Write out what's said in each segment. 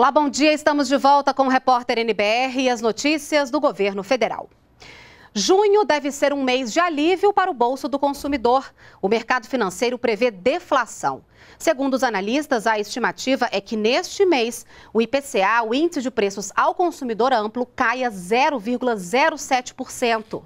Olá, bom dia. Estamos de volta com o repórter NBR e as notícias do governo federal. Junho deve ser um mês de alívio para o bolso do consumidor. O mercado financeiro prevê deflação. Segundo os analistas, a estimativa é que neste mês o IPCA, o índice de preços ao consumidor amplo, caia 0,07%.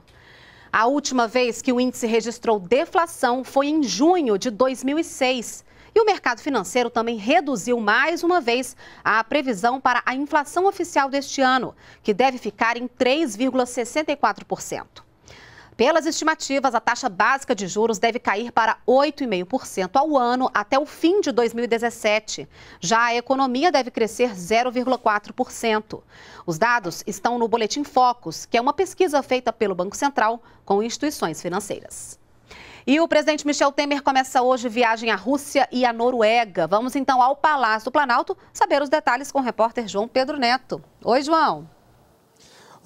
A última vez que o índice registrou deflação foi em junho de 2006. E o mercado financeiro também reduziu mais uma vez a previsão para a inflação oficial deste ano, que deve ficar em 3,64%. Pelas estimativas, a taxa básica de juros deve cair para 8,5% ao ano até o fim de 2017. Já a economia deve crescer 0,4%. Os dados estão no Boletim Focus, que é uma pesquisa feita pelo Banco Central com instituições financeiras. E o presidente Michel Temer começa hoje viagem à Rússia e à Noruega. Vamos então ao Palácio do Planalto saber os detalhes com o repórter João Pedro Neto. Oi, João.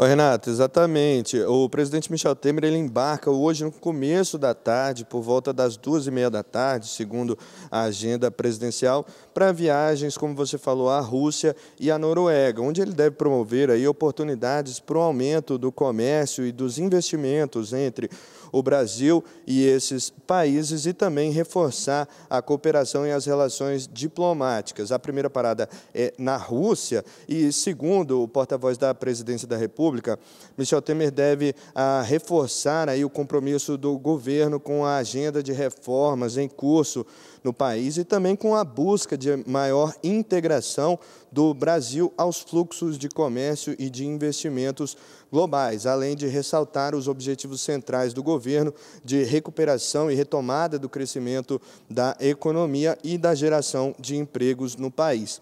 Oh, Renato, exatamente. O presidente Michel Temer ele embarca hoje no começo da tarde, por volta das duas e meia da tarde, segundo a agenda presidencial, para viagens, como você falou, à Rússia e à Noruega, onde ele deve promover aí oportunidades para o aumento do comércio e dos investimentos entre o Brasil e esses países e também reforçar a cooperação e as relações diplomáticas. A primeira parada é na Rússia e, segundo o porta-voz da Presidência da República, Pública. Michel Temer deve ah, reforçar aí o compromisso do governo com a agenda de reformas em curso no país e também com a busca de maior integração do Brasil aos fluxos de comércio e de investimentos globais, além de ressaltar os objetivos centrais do governo de recuperação e retomada do crescimento da economia e da geração de empregos no país.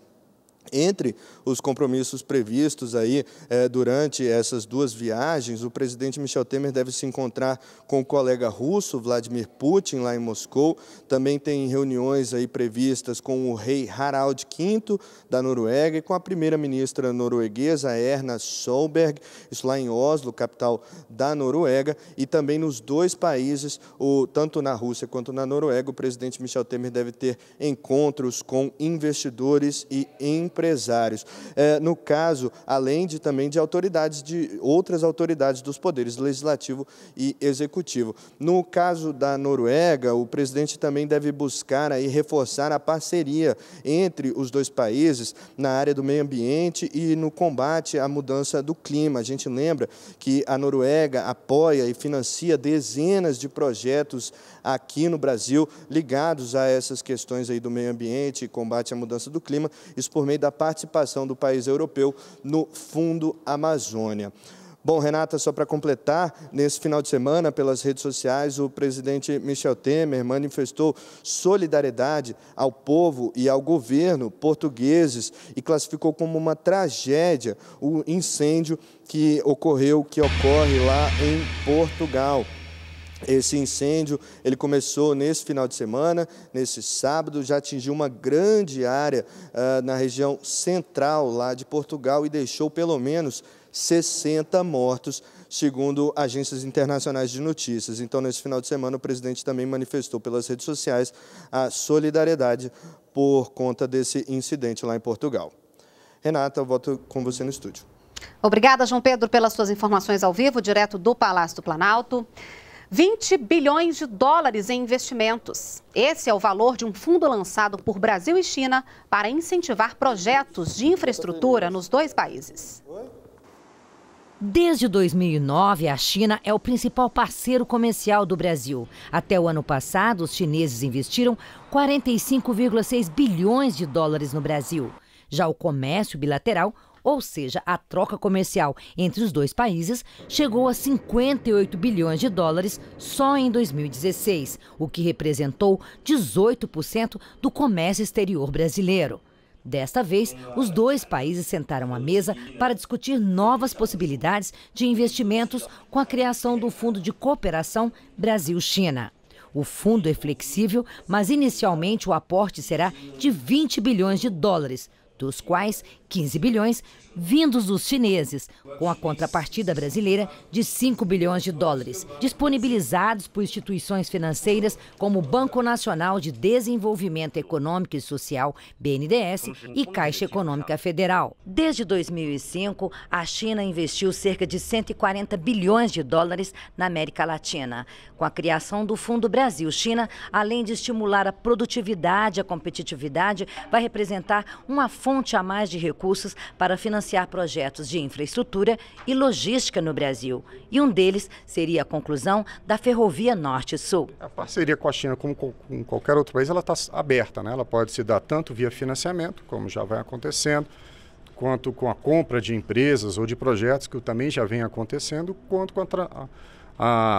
Entre os compromissos previstos aí eh, durante essas duas viagens, o presidente Michel Temer deve se encontrar com o colega russo Vladimir Putin lá em Moscou. Também tem reuniões aí previstas com o rei Harald V da Noruega e com a primeira-ministra norueguesa Erna Solberg, isso lá em Oslo, capital da Noruega, e também nos dois países, o, tanto na Rússia quanto na Noruega, o presidente Michel Temer deve ter encontros com investidores e empresários empresários. É, no caso, além de também de autoridades, de outras autoridades dos poderes legislativo e executivo. No caso da Noruega, o presidente também deve buscar aí reforçar a parceria entre os dois países na área do meio ambiente e no combate à mudança do clima. A gente lembra que a Noruega apoia e financia dezenas de projetos aqui no Brasil ligados a essas questões aí do meio ambiente e combate à mudança do clima, isso por meio da da participação do país europeu no Fundo Amazônia. Bom, Renata, só para completar, nesse final de semana, pelas redes sociais, o presidente Michel Temer manifestou solidariedade ao povo e ao governo portugueses e classificou como uma tragédia o incêndio que ocorreu, que ocorre lá em Portugal. Esse incêndio, ele começou nesse final de semana, nesse sábado, já atingiu uma grande área uh, na região central lá de Portugal e deixou pelo menos 60 mortos, segundo agências internacionais de notícias. Então, nesse final de semana, o presidente também manifestou pelas redes sociais a solidariedade por conta desse incidente lá em Portugal. Renata, eu volto com você no estúdio. Obrigada, João Pedro, pelas suas informações ao vivo, direto do Palácio do Planalto. 20 bilhões de dólares em investimentos. Esse é o valor de um fundo lançado por Brasil e China para incentivar projetos de infraestrutura nos dois países. Desde 2009, a China é o principal parceiro comercial do Brasil. Até o ano passado, os chineses investiram 45,6 bilhões de dólares no Brasil. Já o comércio bilateral ou seja, a troca comercial entre os dois países, chegou a 58 bilhões de dólares só em 2016, o que representou 18% do comércio exterior brasileiro. Desta vez, os dois países sentaram à mesa para discutir novas possibilidades de investimentos com a criação do Fundo de Cooperação Brasil-China. O fundo é flexível, mas inicialmente o aporte será de 20 bilhões de dólares, dos quais 15 bilhões vindos dos chineses, com a contrapartida brasileira de 5 bilhões de dólares, disponibilizados por instituições financeiras como o Banco Nacional de Desenvolvimento Econômico e Social, BNDES, e Caixa Econômica Federal. Desde 2005, a China investiu cerca de 140 bilhões de dólares na América Latina. Com a criação do Fundo Brasil-China, além de estimular a produtividade e a competitividade, vai representar uma fonte a mais de recursos para financiar projetos de infraestrutura e logística no Brasil. E um deles seria a conclusão da Ferrovia Norte-Sul. A parceria com a China, como com qualquer outro país, ela está aberta. Né? Ela pode se dar tanto via financiamento, como já vai acontecendo, quanto com a compra de empresas ou de projetos, que também já vem acontecendo, quanto com a,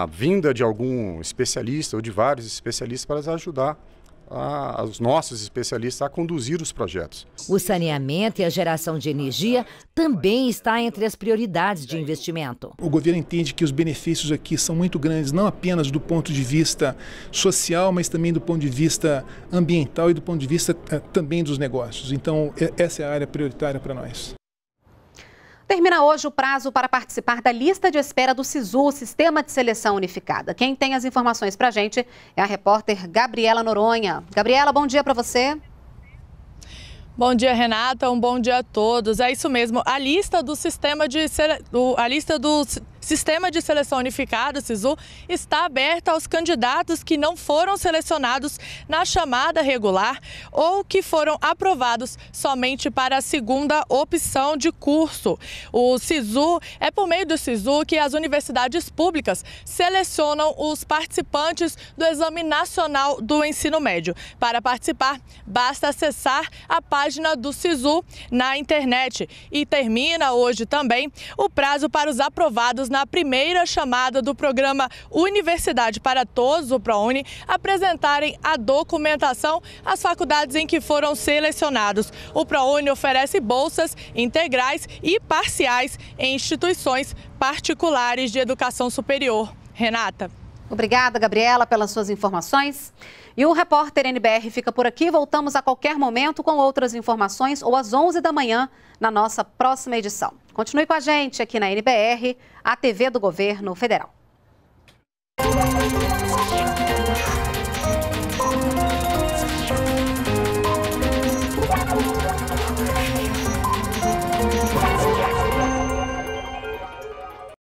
a vinda de algum especialista ou de vários especialistas para ajudar os aos nossos especialistas a conduzir os projetos. O saneamento e a geração de energia também está entre as prioridades de investimento. O governo entende que os benefícios aqui são muito grandes, não apenas do ponto de vista social, mas também do ponto de vista ambiental e do ponto de vista eh, também dos negócios. Então, essa é a área prioritária para nós. Termina hoje o prazo para participar da lista de espera do SISU, Sistema de Seleção Unificada. Quem tem as informações para a gente é a repórter Gabriela Noronha. Gabriela, bom dia para você. Bom dia, Renata. Um bom dia a todos. É isso mesmo. A lista do sistema de. A lista do Sistema de Seleção Unificada, SISU, está aberto aos candidatos que não foram selecionados na chamada regular ou que foram aprovados somente para a segunda opção de curso. O SISU é por meio do SISU que as universidades públicas selecionam os participantes do Exame Nacional do Ensino Médio. Para participar, basta acessar a página do SISU na internet e termina hoje também o prazo para os aprovados na na primeira chamada do programa Universidade para Todos, o ProUni, apresentarem a documentação às faculdades em que foram selecionados. O ProUni oferece bolsas integrais e parciais em instituições particulares de educação superior. Renata. Obrigada, Gabriela, pelas suas informações. E o repórter NBR fica por aqui. Voltamos a qualquer momento com outras informações ou às 11 da manhã na nossa próxima edição. Continue com a gente aqui na NBR, a TV do Governo Federal.